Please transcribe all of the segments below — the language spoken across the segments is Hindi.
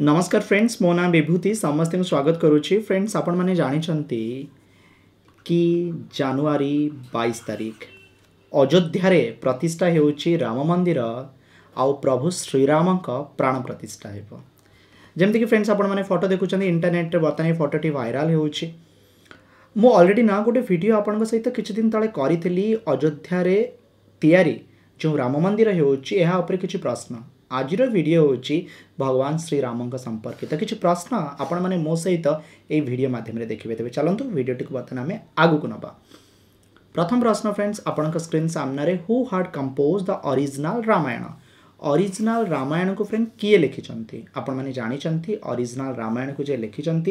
नमस्कार फ्रेंड्स मो नाम विभूति समस्त स्वागत करुच्ची फ्रेंड्स आपण मैंने जानते कि जानुरी बैश तारीख अयोध्या प्रतिष्ठा हो राम मंदिर आ प्रभु श्रीराम प्राण प्रतिष्ठा हो जमीक फ्रेंड्स आप मैंने फटो देखुं इंटरनेट बर्तमान ये फटो टी भाइराल होलरेडी ना गोटे भिड आप सहित किदिन ते करी अयोध्या जो राम मंदिर होश्न आज भिडियो हूँ भगवान श्रीराम का संपर्कित तो किसी प्रश्न आपण मैंने मो सहित यही भिड मध्यम देखिए तेज चलत भिडटि बर्तमान आम आगू ना प्रथम प्रश्न फ्रेंड्स स्क्रीन सामने who had composed the original Ramayana original Ramayana को फ्रेंड किए लिखिंट आपण मैंने जानते अरिजिनाल रामायण को जे लिखिंट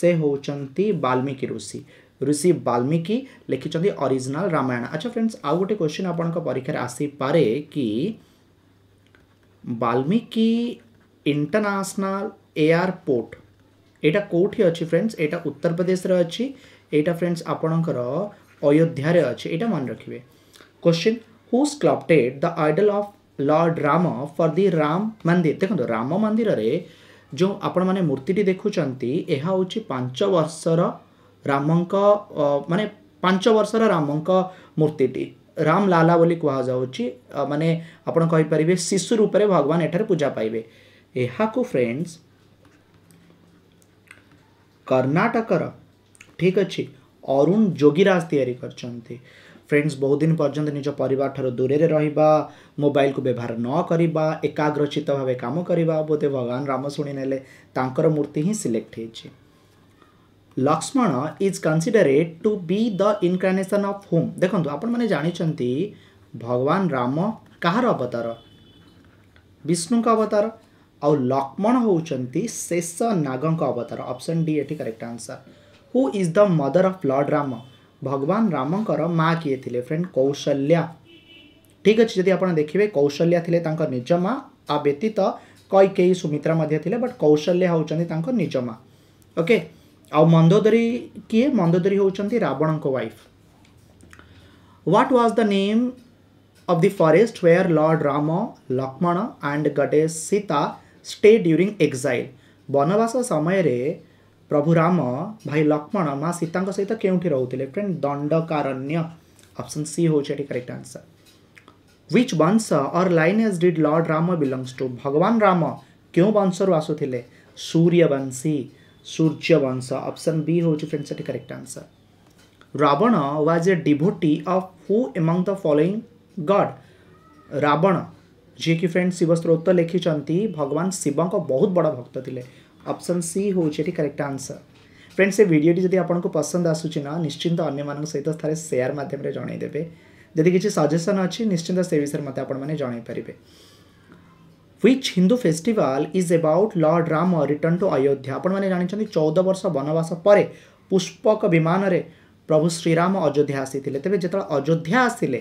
से होंगे बाल्मीकि ऋषि ऋषि बाल्मीकि लिखिंट अरिजिनाल रामायण अच्छा फ्रेंड्स आउ गोटे क्वेश्चन आपंपर आसीपे कि ବାଲ୍ମିକି ଇଣ୍ଟରନ୍ୟାସନାଲ୍ ଏୟାରପୋର୍ଟ ଏଇଟା କେଉଁଠି ଅଛି ଫ୍ରେଣ୍ଡସ୍ ଏଇଟା ଉତ୍ତରପ୍ରଦେଶରେ ଅଛି ଏଇଟା ଫ୍ରେଣ୍ଡସ୍ ଆପଣଙ୍କର ଅଯୋଧ୍ୟାରେ ଅଛି ଏଇଟା ମନେ ରଖିବେ question who sculpted the idol of Lord Ram for the Ram Mandir ଦେଖନ୍ତୁ ରାମ ମନ୍ଦିରରେ ଯେଉଁ ଆପଣମାନେ ମୂର୍ତ୍ତିଟି ଦେଖୁଛନ୍ତି ଏହା ହେଉଛି ପାଞ୍ଚ ବର୍ଷର ରାମଙ୍କ ମାନେ ପାଞ୍ଚ ବର୍ଷର ରାମଙ୍କ ମୂର୍ତ୍ତିଟି राम लाला कह मानने आपर शिशु रूप से भगवान यठार पूजा पाइबे फ्रेंड्स कर्णाटक ठीक अच्छे अरुण जोगीराज या फ्रेंड्स बहुत दिन पर्यटन निज पर ठार दूरे रही मोबाइल को व्यवहार नक एकाग्रचित भाव कम करवा बोधे भगवान राम शुणी ने मूर्ति ही सिलेक्ट होती Lakshman is considered to be the incarnation of whom देखो आपने जानते भगवान राम कहार अवतार विष्णु का अवतार आ लक्ष्मण हूँ शेष नाग अवतार अपसन डी ये correct answer who is the mother of Lord Ram भगवान रामं माँ किए थे फ्रेंड कौशल्या ठीक अच्छे जी आप देखिए कौशल्या निज माँ आ व्यतीत कई कई सुमित्रा थे बट कौशल्या हूँ निज ओके okay? आ मंदोदरी किए मंदोदरी हूँ Ravan wife what was the name of the forest where Lord Ram Lakshman and goddess Sita stay during exile बनवास समय रे प्रभु राम भाई लक्ष्मण माँ सीता सहित क्योंकि रोते फ्रेंड दंडकारण्य ऑप्शन सी हो करेक्ट आंसर विच वंश और lineage did Lord Ram belongs to भगवान राम क्यों रू आसुले सूर्यवंशी Suryavansa. Option B होची friends the correct answer. Ravana was a devotee of who among the following god? Ravana. जी कि फ्रेंड्स शिव स्त्रोत लिखिंट भगवान शिव बहुत बड़ भक्त थे ऑप्शन सी हो करेक्ट आंसर फ्रेंड्स ये भिडियोटी जब आपको पसंद आसूना निश्चिंत अगर सहित थे सेयार मध्यम जनईदे जदि किसी सजेसन अच्छी निश्चिंत से विषय में मत आप जनई which Hindu festival is about Lord Ram return to Ayodhya आपण जानते हैं चौदह वर्ष वनवास पर पुष्पक विमान रे प्रभु श्रीराम अयोध्या आसी तेज़ जो अयोध्या आसिले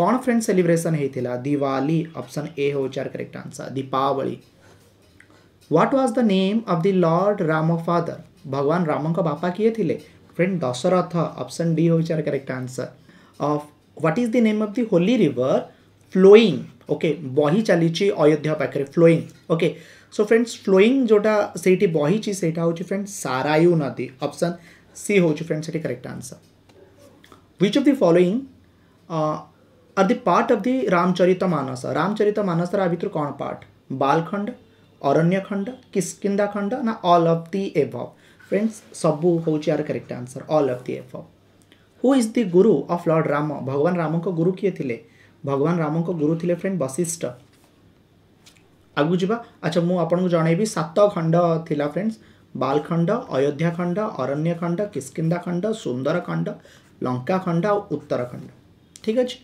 कौन फ्रेंड सेलिब्रेशन होता दिवाली ऑप्शन ए हो चार correct answer Deepawali what was the name of the Lord Ram father भगवान राम का बापा किए थे फ्रेंड दशरथ ऑप्शन डी हो चार correct answer of what is the name of the holy river flowing okay बही चली अयोध्या पाखे flowing okay so friends flowing जोटा से बही हूँ फ्रेंड्स सारायु नदी अपसन सी हूँ friends correct answer which of the following are the part of the Ramcharit Manas Ramcharit Manas भितर कौन पार्ट बालखंड अरण्य खंड किस्किंदा खंड ना अल अफ दि एभ फ्रेंड्स सब हूँ यार करेक्ट आंसर अल अफ दि एभ who is the guru of Lord Ram भगवान राम को गुरु किए थे भगवान राम को गुरु थे फ्रेंड वशिष्ठ आगू जा अच्छा मुझे जनइबी सात खंड फ्रेंड्स बालखंड खंड अरण्यखंड खंड सुंदरखंड खंड और उत्तरखंड ठीक अच्छे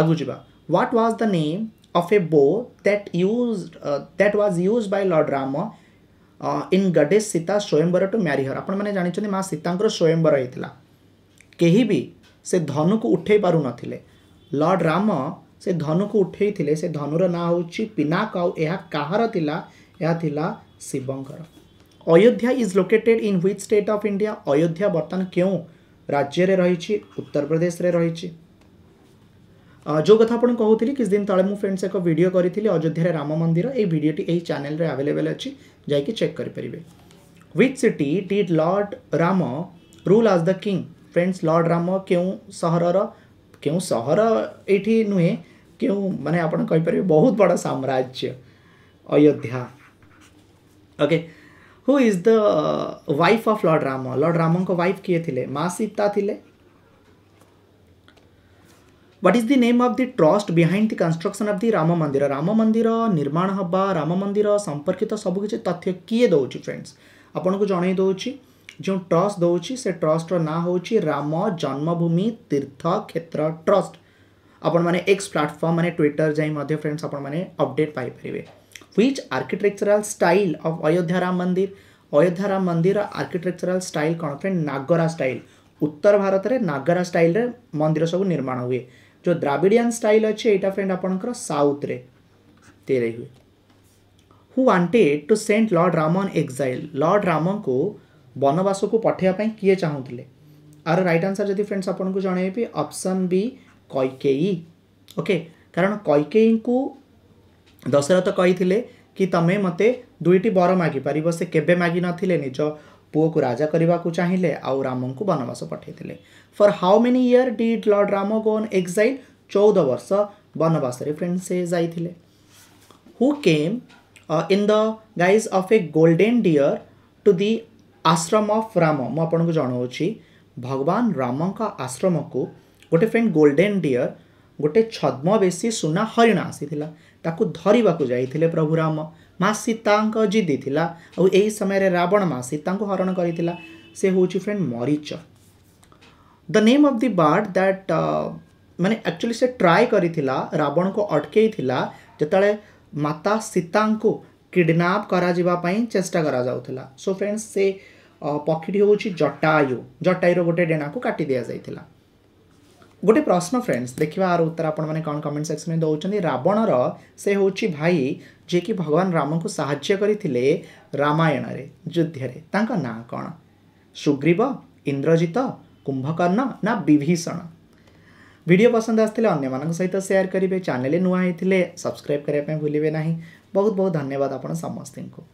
आगू जा what was the name of a bow that use that was use by Lord Ram in goddess Sita goddess to marry her to जानते माँ सीता माने जानिଛନ୍ତି मां सीतांकर स्वयंवर ହେଇଥିଲା କେହି ବି ସେ ଧନୁକୁ ଲର୍ଡ଼ ରାମ ସେ ଧନୁକୁ ଉଠାଇଥିଲେ ସେ ଧନୁର ନାଁ ହେଉଛି ପିନାକ ଆଉ ଏହା କାହାର ଥିଲା ଏହା ଥିଲା ଶିବଙ୍କର Ayodhya is located in which state of India Ayodhya ବର୍ତ୍ତମାନ କେଉଁ ରାଜ୍ୟରେ ରହିଛି ଉତ୍ତରପ୍ରଦେଶରେ ରହିଛି ଯେଉଁ କଥା ଆପଣ କହୁଥିଲି କିଛି ଦିନ ତଳେ ମୁଁ ଫ୍ରେଣ୍ଡସ୍ ଏକ ଭିଡ଼ିଓ କରିଥିଲି ଅଯୋଧ୍ୟାରେ ରାମ ମନ୍ଦିର ଏହି ଭିଡ଼ିଓଟି ଏହି ଚ୍ୟାନେଲରେ ଆଭେଲେବେଲ୍ ଅଛି ଯାଇକି ଚେକ୍ କରିପାରିବେ which city did Lord Ram rule as the king friends Lord Ram କେଉଁ ସହରର क्यों ये नुहे क्यों मैंने आपपर बहुत बड़ा साम्राज्य Ayodhya okay who is the wife of Lord Ram Lord Ram को वाइफ किए थे माँ सीता थे what is the name of the trust behind the construction of the Ram Mandir Ram मंदिर निर्माण हाँ राम मंदिर संपर्कित सबकि तथ्य किए दौर फ्रेंड्स आपको को जनईदी जो ट्रस्ट देଉଛି ସେ ଟ୍ରଷ୍ଟର ନାଁ ହେଉଛି ରାମ ଜନ୍ମଭୂମି ତୀର୍ଥ କ୍ଷେତ୍ର ଟ୍ରଷ୍ଟ ଆପଣମାନେ ଏକ୍ସ ପ୍ଲାଟଫର୍ମ ମାନେ ଟ୍ୱିଟର ଯାଇ ମଧ୍ୟ ଫ୍ରେଣ୍ଡସ୍ ଆପଣମାନେ ଅପଡ଼େଟ୍ ପାଇପାରିବେ which architectural style of Ayodhya Ram Mandir Ayodhya Ram ମନ୍ଦିରର ଆର୍କିଟେକ୍ଚରାଲ୍ ଷ୍ଟାଇଲ୍ କ'ଣ ଫ୍ରେଣ୍ଡ ନାଗରା ଷ୍ଟାଇଲ୍ ଉତ୍ତର ଭାରତରେ ନାଗରା ଷ୍ଟାଇଲ୍ରେ ମନ୍ଦିର ସବୁ ନିର୍ମାଣ ହୁଏ ଯେଉଁ ଦ୍ରାବିଡ଼ିଆନ୍ ଷ୍ଟାଇଲ୍ ଅଛି ଏଇଟା ଫ୍ରେଣ୍ଡ ଆପଣଙ୍କର ସାଉଥରେ ତିଆରି ହୁଏ who wanted to sent Lord Ram on exile Lord ରାମଙ୍କୁ बनवास को पठेबापी किए चाहूँगे आर रईट आंसर जी फ्रेंड्स आपन जन अप्सन बी कैकेयी ओके कारण कैकेयी को दशरथ कही कि तुम्हें मत दुईट बर माग पार से केवे माग निज पुओ को राजा करने को चाहिए आउ राम को बनवास पठे for how many year did Lord Ram gone exile चौदह वर्ष बनवास फ्रेंड्स से जाते who came in the guise of a golden deer to the ashram of Ram ମୁଁ ଆପଣଙ୍କୁ ଜଣାଉଛି ଭଗବାନ ରାମଙ୍କ ଆଶ୍ରମକୁ ଗୋଟେ ଫ୍ରେଣ୍ଡ ଗୋଲ୍ଡେନ୍ ଡିଅର୍ ଗୋଟେ ଛଦ୍ମବେଶୀ ସୁନା ହରିଣ ଆସିଥିଲା ତାକୁ ଧରିବାକୁ ଯାଇଥିଲେ ପ୍ରଭୁ ରାମ ମା ସୀତାଙ୍କ ଜିଦି ଥିଲା ଆଉ ଏହି ସମୟରେ ରାବଣ ମା ସୀତାଙ୍କୁ ହରଣ କରିଥିଲା ସେ ହେଉଛି friend Marich the name of the bird that ମାନେ ଆକ୍ଚୁଆଲି ସେ ଟ୍ରାଏ କରିଥିଲା ରାବଣକୁ ଅଟକେଇଥିଲା ଯେତେବେଳେ ମାତା ସୀତାଙ୍କୁ କିଡ଼ନାପ୍ କରାଯିବା ପାଇଁ ଚେଷ୍ଟା କରାଯାଉଥିଲା ସୋ ଫ୍ରେଣ୍ଡସ୍ ସେ पक्षीटी हूँ जटायु जटायुर गोटे डेणा को काटि दि जाइए गोटे प्रश्न फ्रेंड्स देखा आर उत्तर आपने कौन कमेंट सेक्शन में दौरान रावण से हूँ भाई कि भगवान राम को से युद्ध ना कौन सुग्रीव इंद्रजित कुंभकर्ण ना विभीषण भिडियो पसंद आसते मान सहित सेयार करेंगे चेल नुआ सब्सक्राइब करने भूलना बहुत बहुत धन्यवाद आप समस्ती